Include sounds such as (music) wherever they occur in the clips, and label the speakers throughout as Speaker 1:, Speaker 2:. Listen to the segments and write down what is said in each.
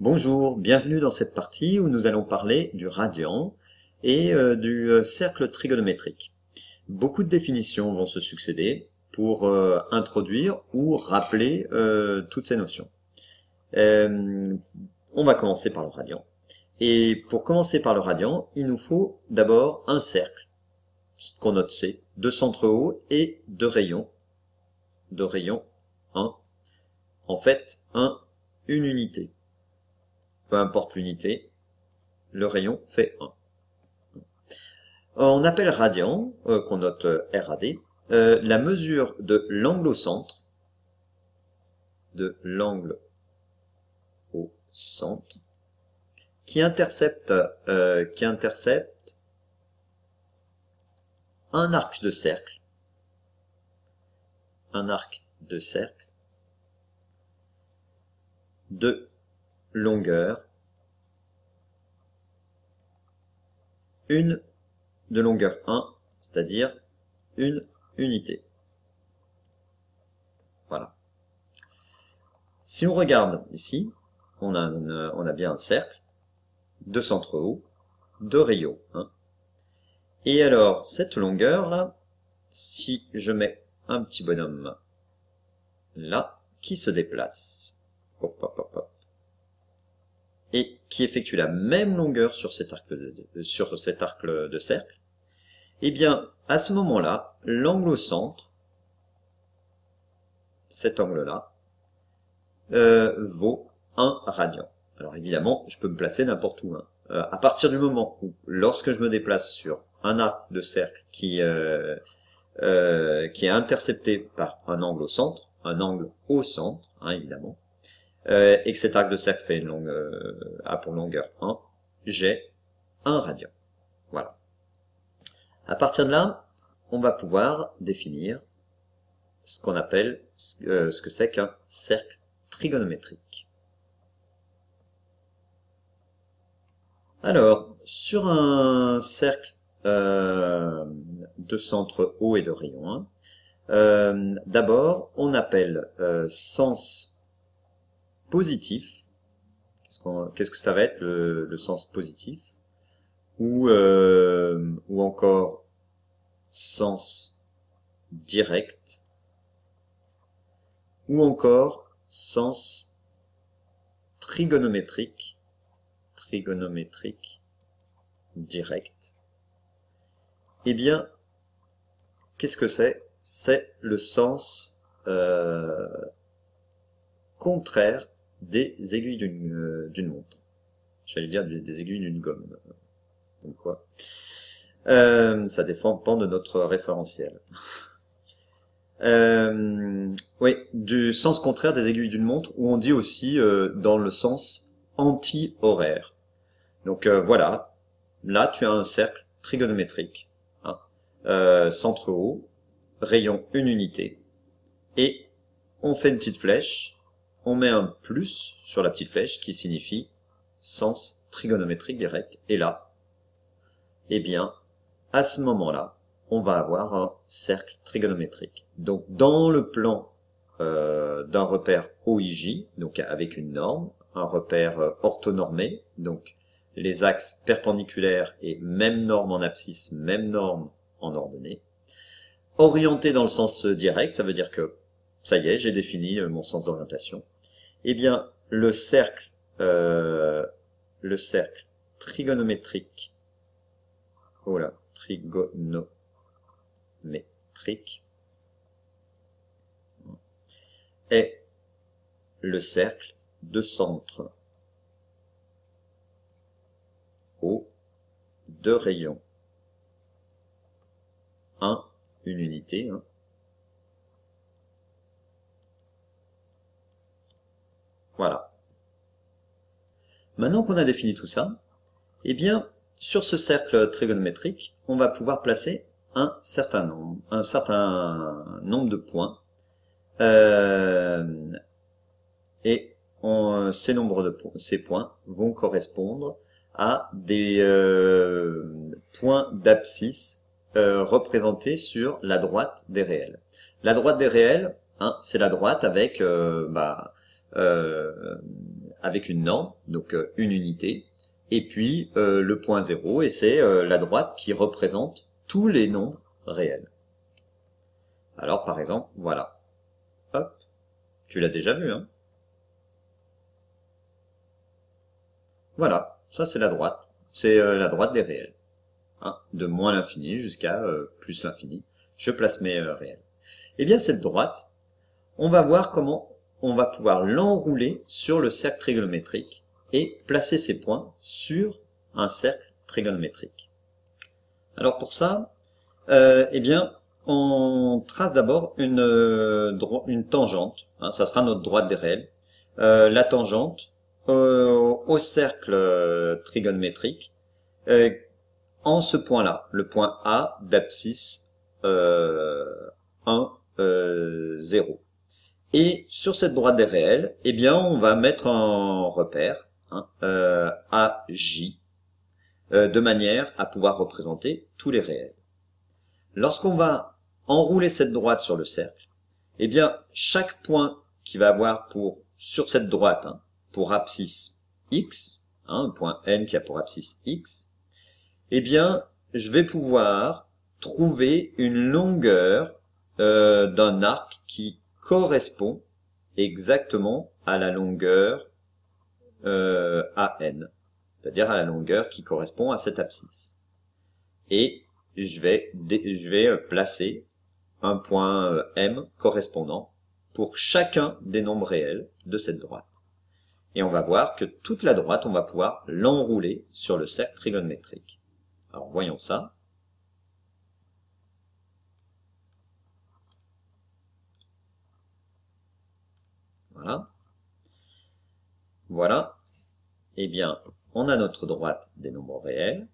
Speaker 1: Bonjour, bienvenue dans cette partie où nous allons parler du radian et euh, du euh, cercle trigonométrique. Beaucoup de définitions vont se succéder pour euh, introduire ou rappeler toutes ces notions. on va commencer par le radian. Et pour commencer par le radian, il nous faut d'abord un cercle, Ce qu'on note C, de centre haut et de rayons, de rayon 1. En fait, 1, un, une unité peu importe l'unité, le rayon fait 1. On appelle radian, euh, qu'on note euh, RAD, euh, la mesure de l'angle au centre, de l'angle au centre, qui intercepte, qui intercepte un arc de cercle, un arc de cercle de longueur une de longueur 1, c'est-à-dire une unité. Voilà. Si on regarde ici, on a, on a bien un cercle, deux centre hauts, deux rayons. Hein. Et alors, cette longueur-là, si je mets un petit bonhomme là, qui se déplace, hop, hop, hop, hop. et qui effectue la même longueur sur cet arc de, euh, sur cet arc de cercle, eh bien, à ce moment-là, l'angle au centre, cet angle-là, euh, vaut 1 radian. Alors évidemment, je peux me placer n'importe où. Hein. Euh, à partir du moment où, lorsque je me déplace sur un arc de cercle qui, qui est intercepté par un angle au centre, un angle au centre, hein, évidemment, euh, et que cet arc de cercle fait une longue, euh, a pour longueur 1, j'ai un radian. Voilà. À partir de là, on va pouvoir définir ce qu'on appelle, euh, ce que c'est qu'un cercle trigonométrique. Alors, sur un cercle de centre haut et de rayon 1, d'abord, on appelle sens positif. Qu'est-ce, que ça va être le, sens positif ou, euh, ou encore sens direct ou encore sens trigonométrique, trigonométrique direct. Eh bien, qu'est-ce que c'est C'est le sens euh, contraire des aiguilles euh, d'une montre. J'allais dire des, aiguilles d'une gomme. Donc quoi euh, Ça dépend de notre référentiel. (laughs) Euh, oui, du sens contraire des aiguilles d'une montre, où on dit aussi dans le sens anti-horaire. Donc voilà, là tu as un cercle trigonométrique, hein. centre haut, rayon une unité, et on fait une petite flèche, on met un plus sur la petite flèche qui signifie sens trigonométrique direct. Et là, eh bien, à ce moment-là, on va avoir un cercle trigonométrique. Donc dans le plan euh, d'un repère OIJ, donc avec une norme, un repère euh, orthonormé, donc les axes perpendiculaires et même norme en abscisse, même norme en ordonnée. Orienté dans le sens euh, direct, ça veut dire que ça y est, j'ai défini euh, mon sens d'orientation. Eh bien, le cercle, euh, le cercle trigonométrique, voilà, trigonométrique, est le cercle de centre O de rayon 1, une unité, hein, Voilà. Maintenant qu'on a défini tout ça, eh bien, sur ce cercle trigonométrique, on va pouvoir placer un certain nombre, un certain nombre de points. Euh, et ces nombres de ces points vont correspondre à des euh, points d'abscisse euh, représentés sur la droite des réels. La droite des réels, hein, c'est la droite avec bah, euh, avec une norme, donc euh, une unité, et puis euh, le point zéro et c'est la droite qui représente tous les nombres réels. Alors par exemple, voilà. Hop, tu l'as déjà vu, hein Voilà, ça c'est la droite. C'est la droite des réels. Hein de moins l'infini jusqu'à plus l'infini. Je place mes réels. Eh bien cette droite, on va voir comment on va pouvoir l'enrouler sur le cercle trigonométrique et placer ses points sur un cercle trigonométrique. Alors pour ça, euh, eh bien, on trace d'abord une, euh, une, tangente, hein, ça sera notre droite des réels, euh, la tangente au cercle trigonométrique en ce point-là, le point A d'abscisse 1, 0. Et sur cette droite des réels, eh bien, on va mettre un repère hein, euh, AJ euh, de manière à pouvoir représenter tous les réels. Lorsqu'on va enrouler cette droite sur le cercle, eh bien, chaque point qui va avoir pour sur cette droite hein, pour abscisse x, hein, point n qui a pour abscisse x, eh bien, je vais pouvoir trouver une longueur euh, d'un arc qui correspond exactement à la longueur euh, AN, c'est-à-dire à la longueur qui correspond à cet abscisse. Et je vais, je vais euh, placer un point euh, M correspondant pour chacun des nombres réels de cette droite. Et on va voir que toute la droite, on va pouvoir l'enrouler sur le cercle trigonométrique. Alors voyons ça. Voilà. Voilà. Eh bien, on a notre droite des nombres réels.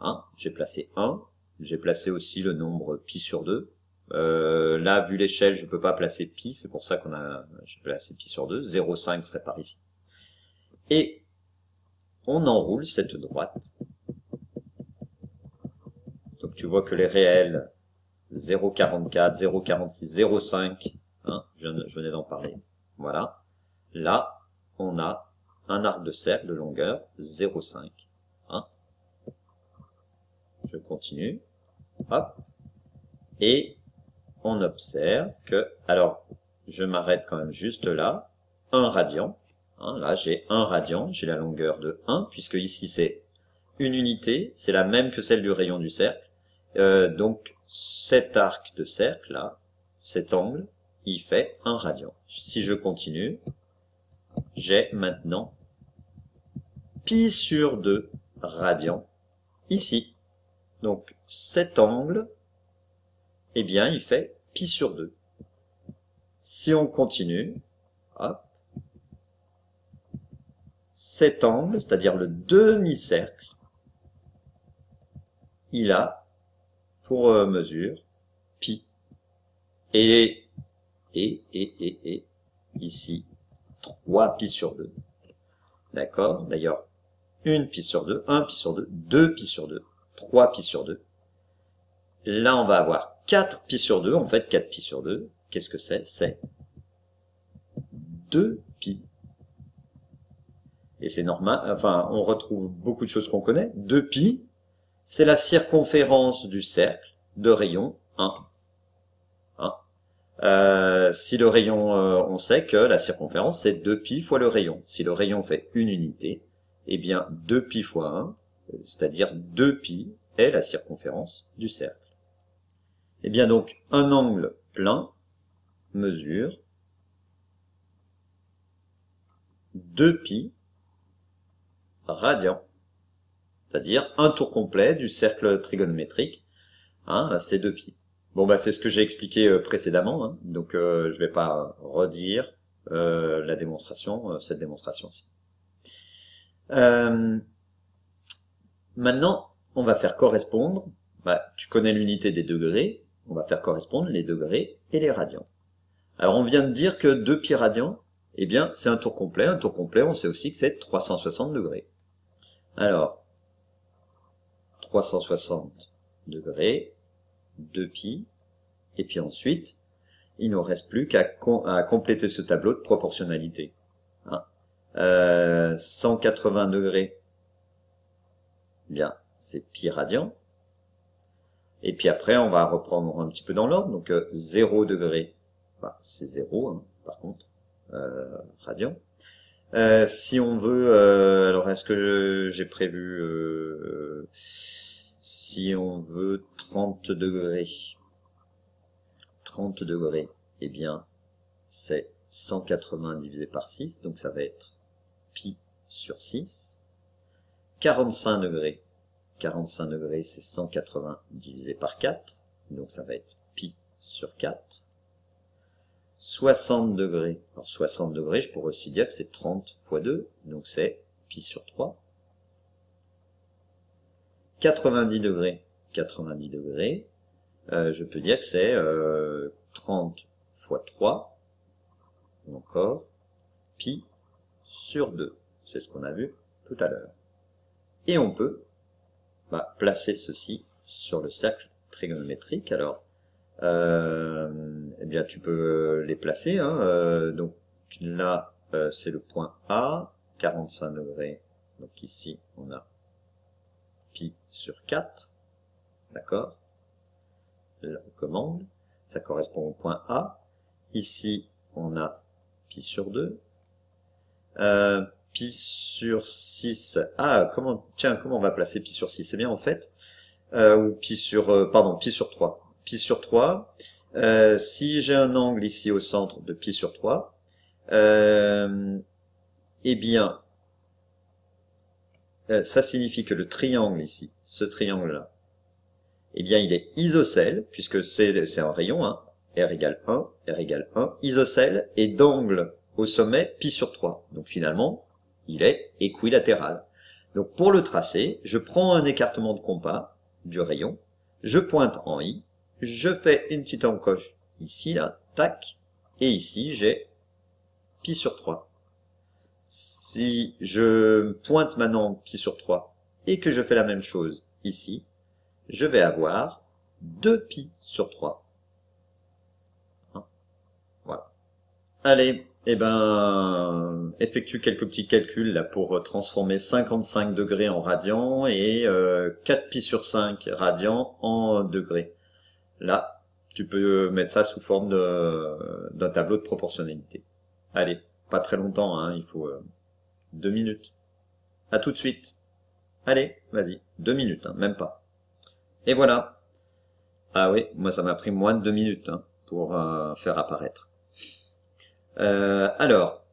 Speaker 1: Hein j'ai placé 1. J'ai placé aussi le nombre pi sur 2. Euh, là, vu l'échelle, je peux pas placer pi. C'est pour ça qu'on a, j'ai placé pi sur 2. 0,5 serait par ici. Et on enroule cette droite. Donc tu vois que les réels 0,44, 0,46, 0,5, hein, je venais d'en parler, voilà. Là, on a un arc de cercle de longueur 0,5. Hein Je continue. Hop. Et on observe que, alors, je m'arrête quand même juste là, un radian. Hein, là, j'ai un radian, j'ai la longueur de 1, puisque ici, c'est une unité, c'est la même que celle du rayon du cercle. Euh, donc, cet arc de cercle, là, cet angle, il fait un radian. Si je continue, j'ai maintenant pi sur 2 radians. ici. Donc cet angle, eh bien il fait pi sur 2. Si on continue, cet angle, c'est-à-dire le demi-cercle, il a pour euh, mesure pi. Et et, et, et, et, ici, 3 pi sur 2. D'accord D'ailleurs, 1 pi sur 2, 1 pi sur 2, 2 pi sur 2, 3 pi sur 2. Là, on va avoir 4 pi sur 2. En fait, 4 pi sur 2, qu'est-ce que c'est C'est 2 pi. Et c'est normal, enfin, on retrouve beaucoup de choses qu'on connaît. 2 pi, c'est la circonférence du cercle de rayon 1. Euh, si le rayon, euh, on sait que la circonférence c'est 2pi fois le rayon. Si le rayon fait une unité, eh bien 2pi fois 1, c'est-à-dire 2pi est la circonférence du cercle. Eh bien donc, un angle plein mesure 2pi radian, c'est-à-dire un tour complet du cercle trigonométrique, hein, c'est 2pi. Bon bah, c'est ce que j'ai expliqué euh, précédemment, hein. donc je euh, je vais pas redire euh, la démonstration, cette démonstration-ci. maintenant, on va faire correspondre, bah, tu connais l'unité des degrés, on va faire correspondre les degrés et les radians. Alors on vient de dire que 2 pi radians, eh bien c'est un tour complet, un tour complet on sait aussi que c'est 360 degrés. Alors, 360 degrés, 2 pi. Et puis ensuite, il ne reste plus qu'à compléter ce tableau de proportionnalité. Hein 180 euh, degrés, eh bien, c'est pi radian. Et puis après, on va reprendre un petit peu dans l'ordre. Donc 0 euh, degré, bah, c'est 0 hein, par contre, euh, radian. Euh, si on veut, alors est-ce que j'ai prévu si on veut 30 degrés. 30 degrés, eh bien, c'est 180 divisé par 6, donc ça va être pi sur 6. 45 degrés, 45 degrés, c'est 180 divisé par 4, donc ça va être pi sur 4. 60 degrés, alors 60 degrés, je pourrais aussi dire que c'est 30 fois 2, donc c'est pi sur 3. 90 degrés. 90 degrés, euh, je peux dire que c'est 30 euh, fois 3, encore, pi sur 2. C'est ce qu'on a vu tout à l'heure. Et on peut bah, placer ceci sur le cercle trigonométrique. Alors, euh, eh bien, tu peux les placer. Hein, donc là, c'est le point A, 45 degrés. Donc ici, on a pi sur 4, d'accord La commande, ça correspond au point A. Ici, on a pi sur 2. Euh, pi sur 6, ah, comment, tiens, comment on va placer pi sur 6 C'est bien en fait, euh, ou pi sur, euh, pardon, pi sur 3. Pi sur 3, euh, si j'ai un angle ici au centre de pi sur 3, eh bien, euh, ça signifie que le triangle ici, ce triangle-là, eh bien il est isocèle, puisque c'est un rayon, hein, R égale 1, R égale 1, isocèle, et d'angle au sommet, pi sur 3. Donc finalement, il est équilatéral. Donc pour le tracer, je prends un écartement de compas du rayon, je pointe en I, je fais une petite encoche ici, là, tac, et ici j'ai pi sur 3. Si je pointe maintenant pi sur 3 et que je fais la même chose ici, je vais avoir 2 pi sur 3. Hein? voilà. Allez, eh ben, effectue quelques petits calculs là pour euh, transformer 55 degrés en radians et 4 euh, pi sur 5 radians en degrés. Là, tu peux mettre ça sous forme d'un tableau de proportionnalité. Allez, pas très longtemps, hein, il faut euh, deux minutes. À tout de suite. Allez, vas-y, deux minutes, hein, même pas. Et voilà. Ah oui, moi ça m'a pris moins de deux minutes hein, pour euh, faire apparaître. Euh, alors,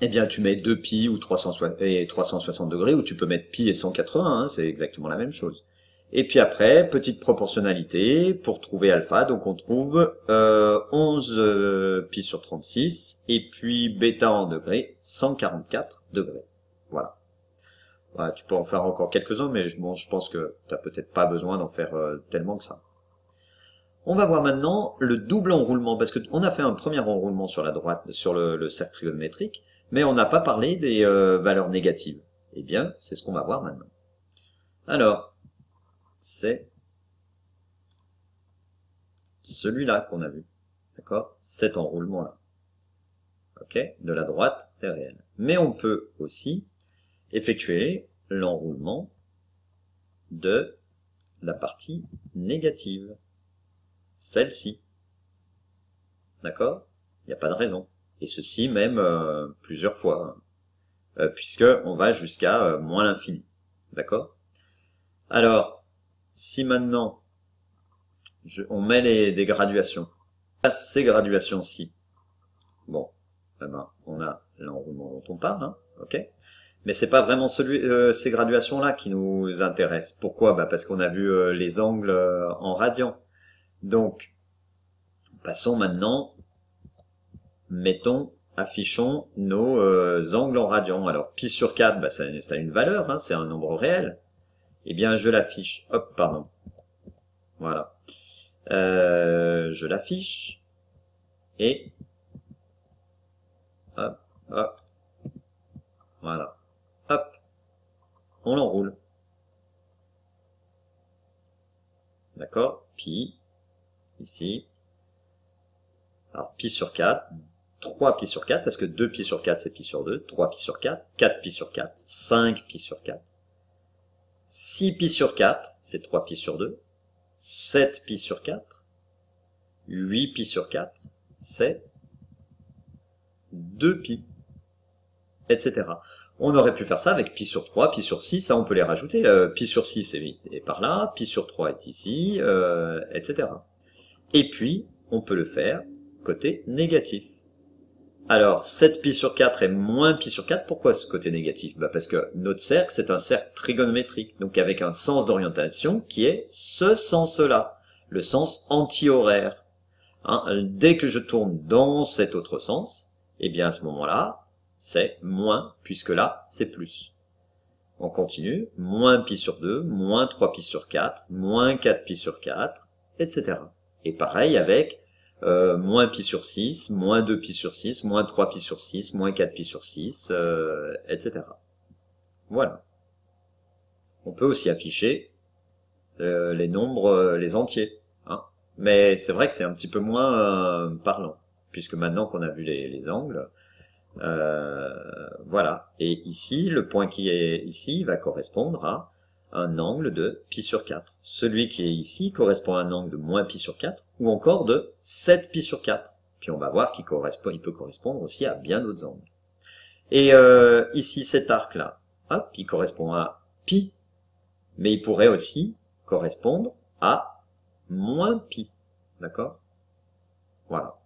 Speaker 1: eh bien tu mets 2 pi ou trois et 360 degrés, ou tu peux mettre pi et 180, c'est exactement la même chose. Et puis après, petite proportionnalité, pour trouver alpha, donc on trouve 11 euh, euh, pi sur 36, et puis bêta en degrés, 144 degrés. Voilà. Bah, tu peux en faire encore quelques-uns, mais je, bon, je pense que tu n'as peut-être pas besoin d'en faire euh, tellement que ça. On va voir maintenant le double enroulement, parce qu'on a fait un premier enroulement sur la droite, sur le, le cercle trigonométrique, mais on n'a pas parlé des euh, valeurs négatives. Eh bien, c'est ce qu'on va voir maintenant. Alors, c'est celui-là qu'on a vu. D'accord Cet enroulement-là. OK De la droite réelle. Mais on peut aussi effectuer l'enroulement de la partie négative. Celle-ci. D'accord Il n'y a pas de raison. Et ceci même euh, plusieurs fois. puisqu'on hein. euh, puisque on va jusqu'à euh, moins l'infini. D'accord Alors, si maintenant on met les, des graduations, à ces graduations-ci, bon, eh ben, on a l'enroulement dont on parle, hein, ok mais c'est pas vraiment celui, euh, ces graduations-là qui nous intéressent. Pourquoi bah Parce qu'on a vu euh, les angles euh, en radian. Donc, passons maintenant, mettons, affichons nos angles en radian. Alors, pi sur 4, bah, ça, ça, a une valeur, hein, c'est un nombre réel eh bien, je l'affiche. Hop, pardon. Voilà. Euh, je l'affiche. Et... Hop, hop. Voilà. Hop. On l'enroule. D'accord Pi. Ici. Alors, pi sur 4. 3 pi sur 4, parce que 2 pi sur 4, c'est pi sur 2. 3 pi sur 4. 4 pi sur 4. 5 pi sur 4. 6 pi sur 4, c'est 3 pi sur 2, 7 pi sur 4, 8 pi sur 4, c'est 2 pi, etc. On aurait pu faire ça avec pi sur 3, pi sur 6, ça on peut les rajouter. Euh, pi sur 6 est, et par là, pi sur 3 est ici, euh, etc. Et puis, on peut le faire côté négatif. Alors, 7 pi sur 4 et moins pi sur 4, pourquoi ce côté négatif bah Parce que notre cercle, c'est un cercle trigonométrique, donc avec un sens d'orientation qui est ce sens-là, le sens antihoraire. Hein, dès que je tourne dans cet autre sens, eh bien à ce moment-là, c'est moins, puisque là, c'est plus. On continue, moins pi sur 2, moins 3 pi sur 4, moins 4 pi sur 4, etc. Et pareil avec euh, moins pi sur 6, moins 2 pi sur 6, moins 3 pi sur 6, moins 4 pi sur 6, euh, etc. Voilà. On peut aussi afficher euh, les nombres, euh, les entiers. Hein. Mais c'est vrai que c'est un petit peu moins parlant, puisque maintenant qu'on a vu les, les angles, voilà. Et ici, le point qui est ici va correspondre à un angle de pi sur 4. Celui qui est ici correspond à un angle de moins pi sur 4, ou encore de 7 pi sur 4. Puis on va voir qu'il correspond, il peut correspondre aussi à bien d'autres angles. Et euh, ici, cet arc-là, hop, il correspond à pi, mais il pourrait aussi correspondre à moins pi, d'accord Voilà.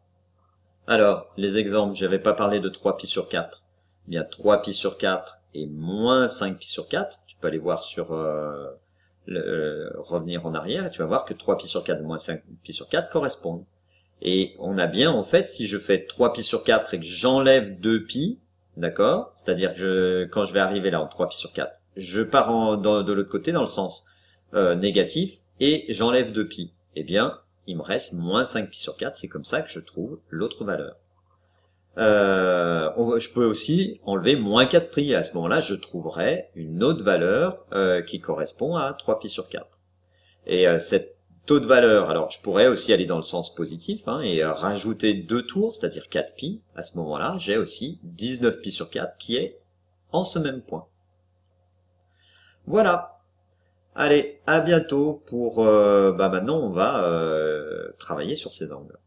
Speaker 1: Alors, les exemples, j'avais pas parlé de 3 pi sur 4. Il y a 3 pi sur 4 et moins 5 pi sur 4, tu peux aller voir sur euh, le, euh, revenir en arrière, et tu vas voir que 3 pi sur 4 moins 5 pi sur 4 correspondent. Et on a bien, en fait, si je fais 3 pi sur 4 et que j'enlève 2 pi, d'accord C'est-à-dire que je, quand je vais arriver là en 3 pi sur 4, je pars en, de l'autre côté dans le sens euh, négatif et j'enlève 2 pi. Eh bien, il me reste moins 5 pi sur 4, c'est comme ça que je trouve l'autre valeur euh, je peux aussi enlever moins 4 pi. À ce moment-là, je trouverai une autre valeur euh, qui correspond à 3 pi sur 4. Et euh, cette de valeur, alors je pourrais aussi aller dans le sens positif hein, et euh, rajouter deux tours, c'est-à-dire 4 pi. À ce moment-là, j'ai aussi 19 pi sur 4 qui est en ce même point. Voilà. Allez, à bientôt pour... Euh, bah, maintenant, on va travailler sur ces angles.